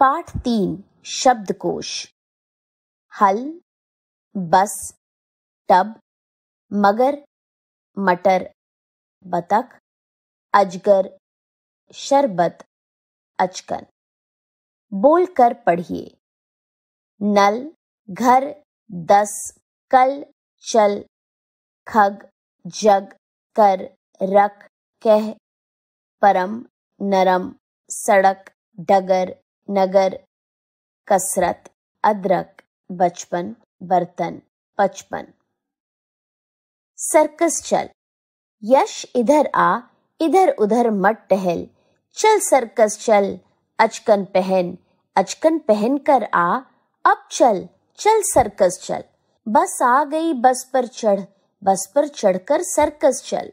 पाठ तीन शब्दकोश हल बस टब मगर मटर बतख अजगर शरबत अचकन बोलकर पढ़िए नल घर दस कल चल खग जग कर रख कह परम नरम सड़क डगर नगर कसरत अदरक बचपन बर्तन पचपन सर्कस चल यश इधर आ इधर उधर मत टहल चल सर्कस चल अचकन पहन अचकन पहन कर आ अब चल चल सर्कस चल बस आ गई बस पर चढ़ बस पर चढ़कर सर्कस चल